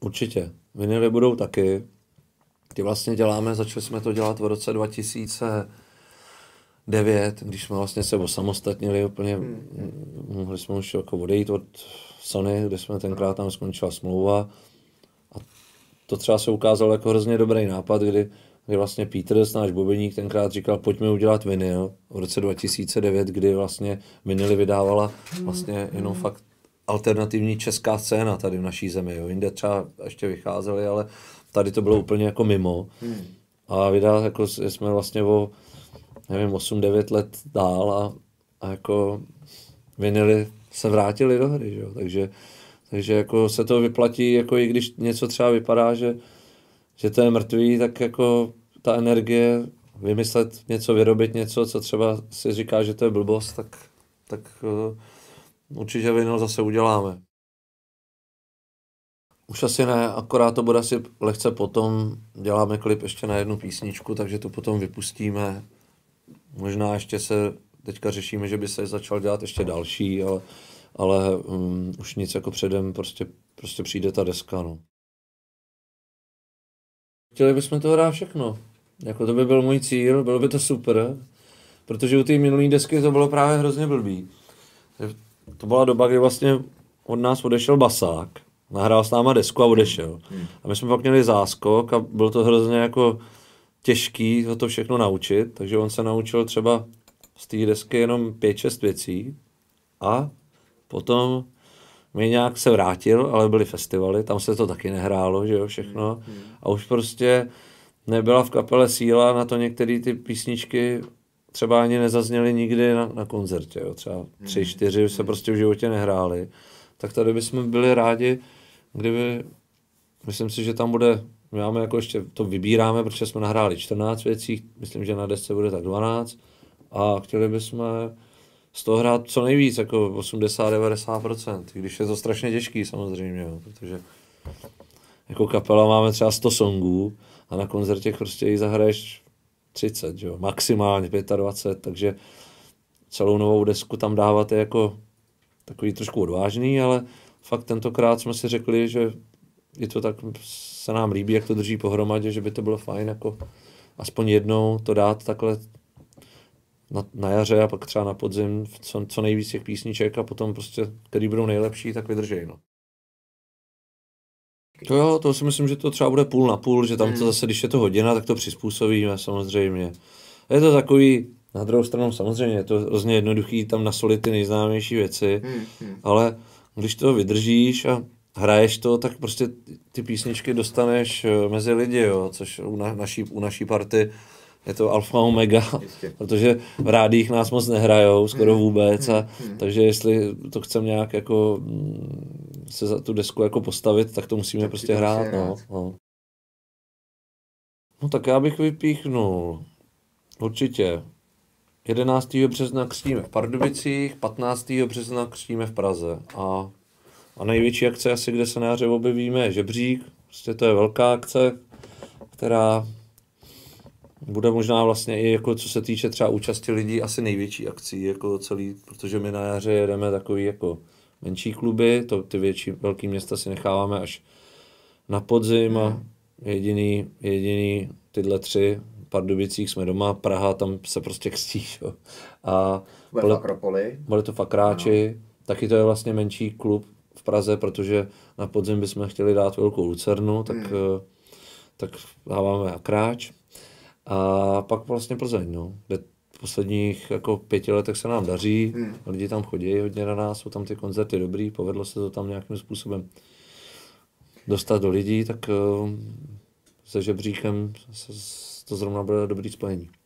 Určitě. Vinily budou taky. Ty vlastně děláme, začali jsme to dělat v roce 2009, když jsme vlastně se osamostatnili úplně, hmm. mohli jsme už jako odejít od Sony, kde jsme tenkrát tam skončila smlouva. A to třeba se ukázalo jako hrozně dobrý nápad, kdy, kdy vlastně Peter, náš bubeník, tenkrát říkal, pojďme udělat vinyl v roce 2009, kdy vlastně vinily vydávala hmm. vlastně jenom fakt alternativní česká scéna tady v naší zemi. Jo. Jinde třeba ještě vycházeli, ale tady to bylo úplně jako mimo. Hmm. A vydal, jako jsme vlastně o, nevím, 8-9 let dál a, a jako vinily se vrátili do hry, jo. Takže, takže jako se to vyplatí, jako i když něco třeba vypadá, že, že to je mrtvý, tak jako ta energie vymyslet něco, vyrobit něco, co třeba si říká, že to je blbost, tak, tak Určitě vinyl zase uděláme. Už asi ne, akorát to bude asi lehce potom. Děláme klip ještě na jednu písničku, takže to potom vypustíme. Možná ještě se teďka řešíme, že by se začal dělat ještě další, ale, ale um, už nic jako předem, prostě, prostě přijde ta deska. No. Chtěli bychom to hrát všechno. Jako to by byl můj cíl, bylo by to super, protože u té minulé desky to bylo právě hrozně blbý to byla doba, kdy vlastně od nás odešel Basák, nahrál s náma desku a odešel. Hmm. A my jsme pak měli záskok a bylo to hrozně jako těžký ho to všechno naučit, takže on se naučil třeba z té desky jenom 5-6 věcí a potom mi nějak se vrátil, ale byly festivaly, tam se to taky nehrálo, že jo, všechno. Hmm, hmm. A už prostě nebyla v kapele síla na to některé ty písničky třeba ani nezazněly nikdy na, na koncertě, jo. třeba tři, hmm. čtyři se hmm. prostě v životě nehráli, tak tady bychom byli rádi, kdyby, myslím si, že tam bude, my máme jako ještě, to vybíráme, protože jsme nahráli 14 věcí, myslím, že na desce bude tak 12 a chtěli bychom z toho hrát co nejvíc, jako 80-90%, když je to strašně těžký samozřejmě, jo, protože jako kapela máme třeba 100 songů a na koncertě prostě ji zahraješ 30, jo, maximálně 25, takže celou novou desku tam dávat je jako takový trošku odvážný, ale fakt tentokrát jsme si řekli, že je to tak, se nám líbí, jak to drží pohromadě, že by to bylo fajn jako aspoň jednou to dát takhle na, na jaře a pak třeba na podzim co, co nejvíc těch písniček a potom prostě, který budou nejlepší, tak vydržej, no. To jo, to si myslím, že to třeba bude půl na půl, že tam to hmm. zase, když je to hodina, tak to přizpůsobíme samozřejmě. Je to takový, na druhou stranu samozřejmě, je to hrozně jednoduchý tam nasolit ty nejznámější věci, hmm. hmm. ale když to vydržíš a hraješ to, tak prostě ty písničky dostaneš eh, mezi lidi, jo, což u, na, naší, u naší party je to alfa omega, Jistě. protože v rádích nás moc nehrajou, skoro hmm. vůbec, a, takže jestli to chcem nějak jako mm, se za tu desku jako postavit, tak to musíme tak prostě hrát, No, no. no tak já bych vypíchnul. Určitě. 11. března křtíme v Pardubicích, 15. března křtíme v Praze. A, a největší akce asi, kde se na jaře objevíme, je Žebřík. Prostě to je velká akce, která bude možná vlastně i jako co se týče třeba účasti lidí asi největší akcí jako celý, protože my na jaře jedeme takový jako menší kluby, to ty větší, velký města si necháváme až na podzim a jediný, jediný tyhle tři, Pardubicích jsme doma, Praha, tam se prostě kstí, jo. A Bude bude, bude to Fakráči, no. taky to je vlastně menší klub v Praze, protože na podzim bychom chtěli dát velkou Lucernu, tak, hmm. Eh, tak dáváme Akráč. A pak vlastně Plzeň, no, kde posledních jako pěti letech se nám daří, hmm. lidi tam chodí hodně na nás, jsou tam ty koncerty dobrý, povedlo se to tam nějakým způsobem dostat do lidí, tak eh, se žebříkem to zrovna bude dobrý spojení.